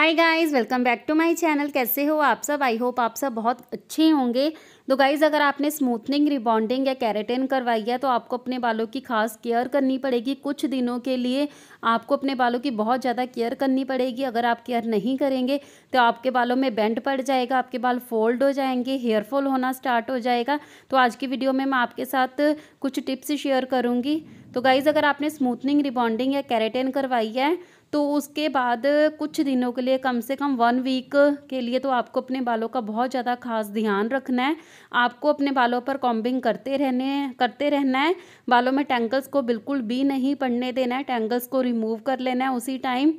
hi guys welcome back to my channel कैसे हो आप सब आई होप आप सब बहुत अच्छे होंगे तो गाइज़ अगर आपने स्मूथनिंग रिबॉन्डिंग या कैरेटिन करवाई है तो आपको अपने बालों की खास केयर करनी पड़ेगी कुछ दिनों के लिए आपको अपने बालों की बहुत ज़्यादा केयर करनी पड़ेगी अगर आप केयर नहीं करेंगे तो आपके बालों में बेंड पड़ जाएगा आपके बाल फोल्ड हो जाएंगे हेयरफॉल होना स्टार्ट हो जाएगा तो आज की वीडियो में मैं आपके साथ कुछ टिप्स शेयर करूँगी तो गाइज़ अगर आपने स्मूथनिंग रिबॉन्डिंग या कैरेटिन करवाई है तो उसके बाद कुछ दिनों के लिए कम से कम वन वीक के लिए तो आपको अपने बालों का बहुत ज़्यादा खास ध्यान रखना है आपको अपने बालों पर कॉम्बिंग करते रहने करते रहना है बालों में टैंगल्स को बिल्कुल भी नहीं पड़ने देना है टैंगल्स को रिमूव कर लेना है उसी टाइम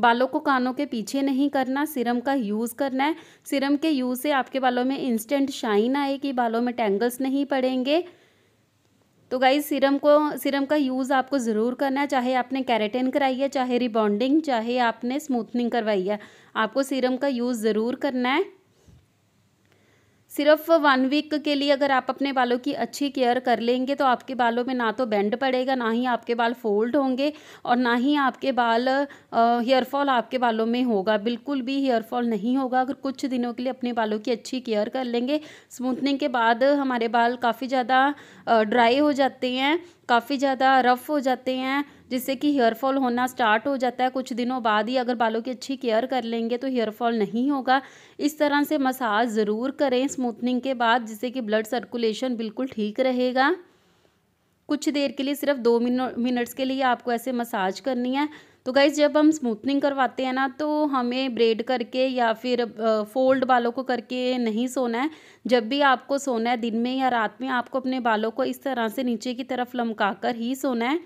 बालों को कानों के पीछे नहीं करना सिरम का यूज़ करना है सिरम के यूज़ से आपके बालों में इंस्टेंट शाइन आएगी बालों में टैंगल्स नहीं पड़ेंगे तो गाइज सीरम को सीरम का यूज़ आपको ज़रूर करना है चाहे आपने कैरेटिन कराई है चाहे रिबॉन्डिंग चाहे आपने स्मूथनिंग करवाई है आपको सीरम का यूज़ ज़रूर करना है सिर्फ वन वीक के लिए अगर आप अपने बालों की अच्छी केयर कर लेंगे तो आपके बालों में ना तो बेंड पड़ेगा ना ही आपके बाल फोल्ड होंगे और ना ही आपके बाल हेयर फॉल आपके बालों में होगा बिल्कुल भी हेयर फॉल नहीं होगा अगर कुछ दिनों के लिए अपने बालों की अच्छी केयर कर लेंगे स्मूथनिंग के बाद हमारे बाल काफ़ी ज़्यादा ड्राई हो जाते हैं काफ़ी ज़्यादा रफ़ हो जाते हैं जिससे कि हेयर फॉल होना स्टार्ट हो जाता है कुछ दिनों बाद ही अगर बालों की अच्छी केयर कर लेंगे तो हेयर फॉल नहीं होगा इस तरह से मसाज ज़रूर करें स्मूथनिंग के बाद जिससे कि ब्लड सर्कुलेशन बिल्कुल ठीक रहेगा कुछ देर के लिए सिर्फ दो मिनट्स के लिए आपको ऐसे मसाज करनी है तो गाइज जब हम स्मूथनिंग करवाते हैं ना तो हमें ब्रेड करके या फिर फोल्ड बालों को करके नहीं सोना है जब भी आपको सोना है दिन में या रात में आपको अपने बालों को इस तरह से नीचे की तरफ लमका कर ही सोना है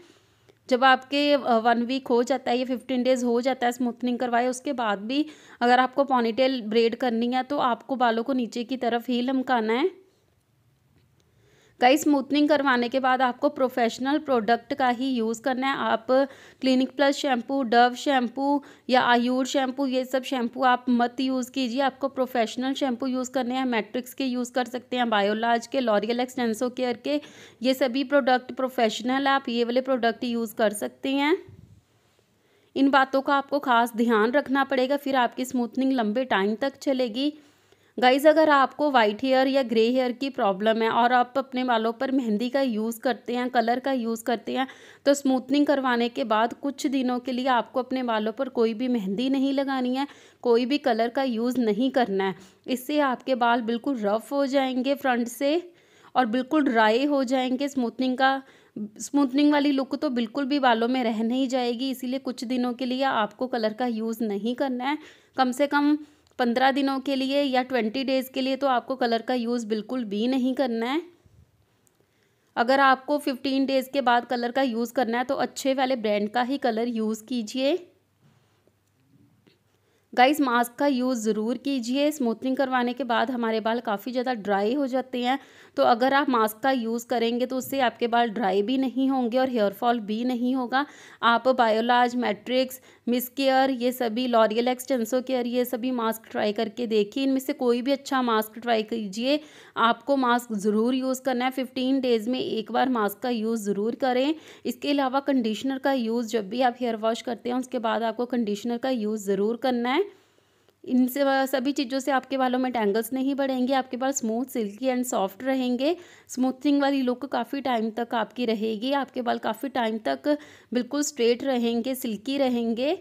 जब आपके वन वीक हो जाता है या फिफ्टीन डेज़ हो जाता है स्मूथनिंग करवाए उसके बाद भी अगर आपको पॉनीटेल ब्रेड करनी है तो आपको बालों को नीचे की तरफ ही लमकाना है गाइस स्मूथनिंग करवाने के बाद आपको प्रोफेशनल प्रोडक्ट का ही यूज़ करना है आप clinic plus shampoo dove shampoo या आयूर शैम्पू ये सब शैम्पू आप मत यूज़ कीजिए आपको प्रोफेशनल शैम्पू यूज़ करने हैं मैट्रिक्स के यूज़ कर सकते हैं बायोलाज के लॉरियल एक्सटेंसो केयर के ये सभी प्रोडक्ट प्रोफेशनल आप ये वाले प्रोडक्ट यूज़ कर सकते हैं इन बातों का आपको खास ध्यान रखना पड़ेगा फिर आपकी स्मूथनिंग लंबे टाइम तक चलेगी गाइज़ अगर आपको वाइट हेयर या ग्रे हेयर की प्रॉब्लम है और आप अपने बालों पर मेहंदी का यूज़ करते हैं कलर का यूज़ करते हैं तो स्मूथनिंग करवाने के बाद कुछ दिनों के लिए आपको अपने बालों पर कोई भी मेहंदी नहीं लगानी है कोई भी कलर का यूज़ नहीं करना है इससे आपके बाल बिल्कुल रफ़ हो जाएंगे फ्रंट से और बिल्कुल ड्राई हो जाएंगे स्मूथनिंग का स्मूथनिंग वाली लुक तो बिल्कुल भी बालों में रह नहीं जाएगी इसीलिए कुछ दिनों के लिए आपको कलर का यूज़ नहीं करना है कम से कम पंद्रह दिनों के लिए या ट्वेंटी डेज़ के लिए तो आपको कलर का यूज़ बिल्कुल भी नहीं करना है अगर आपको फिफ्टीन डेज़ के बाद कलर का यूज़ करना है तो अच्छे वाले ब्रांड का ही कलर यूज़ कीजिए गाइस मास्क का यूज़ ज़रूर कीजिए स्मूथनिंग करवाने के बाद हमारे बाल काफ़ी ज़्यादा ड्राई हो जाते हैं तो अगर आप मास्क का यूज़ करेंगे तो उससे आपके बाल ड्राई भी नहीं होंगे और हेयर फॉल भी नहीं होगा आप बायोलाज मैट्रिक्स मिस केयर ये सभी लॉरियल एक्सटेंसो केयर ये सभी मास्क ट्राई करके देखिए इनमें से कोई भी अच्छा मास्क ट्राई कीजिए आपको मास्क ज़रूर यूज़ करना है फिफ्टीन डेज़ में एक बार मास्क का यूज़ ज़रूर करें इसके अलावा कंडीशनर का यूज़ जब भी आप हेयर वॉश करते हैं उसके बाद आपको कंडीशनर का यूज़ ज़रूर करना है इन सभी चीज़ों से आपके बालों में टैंगल्स नहीं बढ़ेंगे आपके बाल स्मूथ सिल्की एंड सॉफ्ट रहेंगे स्मूथनिंग वाली लुक काफ़ी टाइम तक आपकी रहेगी आपके बाल काफ़ी टाइम तक बिल्कुल स्ट्रेट रहेंगे सिल्की रहेंगे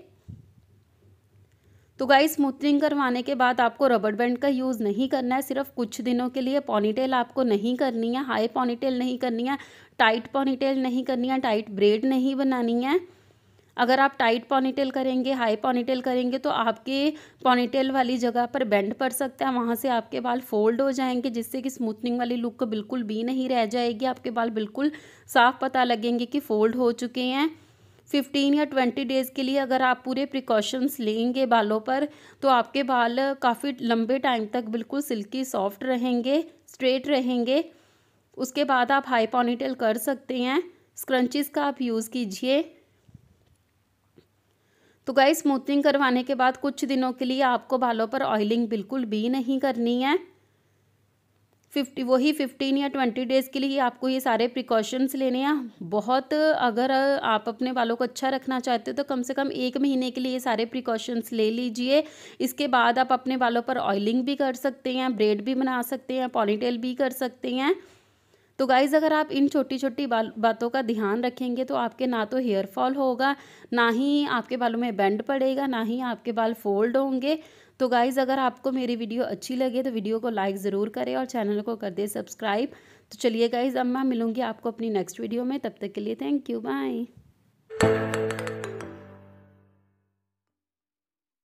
तो गाइस स्मूथनिंग करवाने के बाद आपको रबड़ बैंड का यूज़ नहीं करना है सिर्फ कुछ दिनों के लिए पॉनीटेल आपको नहीं करनी है हाई पॉनीटेल नहीं करनी है टाइट पॉनीटेल नहीं करनी है टाइट ब्रेड नहीं बनानी है अगर आप टाइट पॉनीटेल करेंगे हाई पॉनीटेल करेंगे तो आपके पॉनीटेल वाली जगह पर बेंड पड़ सकता है वहाँ से आपके बाल फोल्ड हो जाएंगे जिससे कि स्मूथनिंग वाली लुक बिल्कुल भी नहीं रह जाएगी आपके बाल बिल्कुल साफ पता लगेंगे कि फोल्ड हो चुके हैं फिफ्टीन या ट्वेंटी डेज़ के लिए अगर आप पूरे प्रिकॉशंस लेंगे बालों पर तो आपके बाल काफ़ी लंबे टाइम तक बिल्कुल सिल्की सॉफ्ट रहेंगे स्ट्रेट रहेंगे उसके बाद आप हाई पॉनीटेल कर सकते हैं स्क्रंचिस का आप यूज़ कीजिए तो गाइस स्मूथनिंग करवाने के बाद कुछ दिनों के लिए आपको बालों पर ऑयलिंग बिल्कुल भी नहीं करनी है फिफ्टी वही फिफ्टीन या ट्वेंटी डेज़ के लिए आपको ये सारे प्रिकॉशंस लेने हैं बहुत अगर आप अपने बालों को अच्छा रखना चाहते हो तो कम से कम एक महीने के लिए ये सारे प्रिकॉशंस ले लीजिए इसके बाद आप अपने बालों पर ऑयलिंग भी कर सकते हैं ब्रेड भी बना सकते हैं पॉलीटेल भी कर सकते हैं तो गाइज़ अगर आप इन छोटी छोटी बातों का ध्यान रखेंगे तो आपके ना तो हेयर फॉल होगा ना ही आपके बालों में बैंड पड़ेगा ना ही आपके बाल फोल्ड होंगे तो गाइज़ अगर आपको मेरी वीडियो अच्छी लगे तो वीडियो को लाइक ज़रूर करें और चैनल को कर दे सब्सक्राइब तो चलिए गाइज़ अब मैं मिलूँगी आपको अपनी नेक्स्ट वीडियो में तब तक के लिए थैंक यू बाय